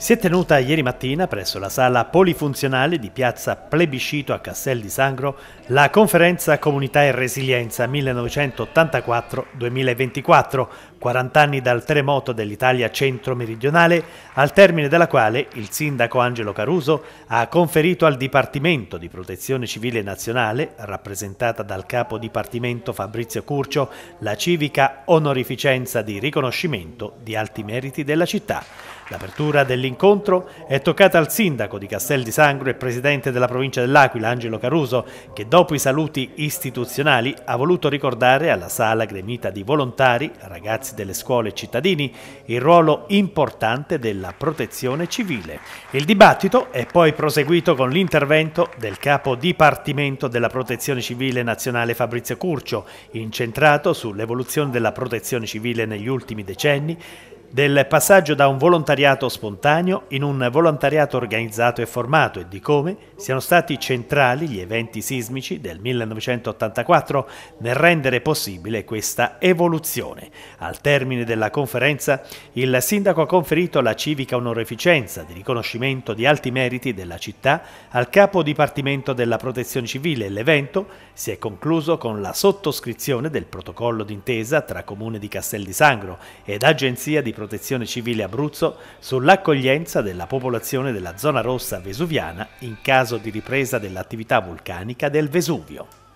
Si è tenuta ieri mattina presso la sala polifunzionale di piazza Plebiscito a Castel di Sangro la conferenza Comunità e Resilienza 1984-2024, 40 anni dal terremoto dell'Italia centro-meridionale, al termine della quale il sindaco Angelo Caruso ha conferito al Dipartimento di Protezione Civile Nazionale, rappresentata dal capo dipartimento Fabrizio Curcio, la civica onorificenza di riconoscimento di alti meriti della città. L'apertura dell'incontro L'incontro è toccata al sindaco di Castel di Sangro e presidente della provincia dell'Aquila, Angelo Caruso, che dopo i saluti istituzionali ha voluto ricordare alla sala gremita di volontari, ragazzi delle scuole e cittadini, il ruolo importante della protezione civile. Il dibattito è poi proseguito con l'intervento del capo Dipartimento della Protezione Civile Nazionale Fabrizio Curcio, incentrato sull'evoluzione della protezione civile negli ultimi decenni, del passaggio da un volontariato spontaneo in un volontariato organizzato e formato e di come siano stati centrali gli eventi sismici del 1984 nel rendere possibile questa evoluzione. Al termine della conferenza il sindaco ha conferito la civica onoreficenza di riconoscimento di alti meriti della città al capo dipartimento della protezione civile e l'evento si è concluso con la sottoscrizione del protocollo d'intesa tra Comune di Castel di Sangro ed Agenzia di Protezione Civile Abruzzo sull'accoglienza della popolazione della zona rossa vesuviana in caso di ripresa dell'attività vulcanica del Vesuvio.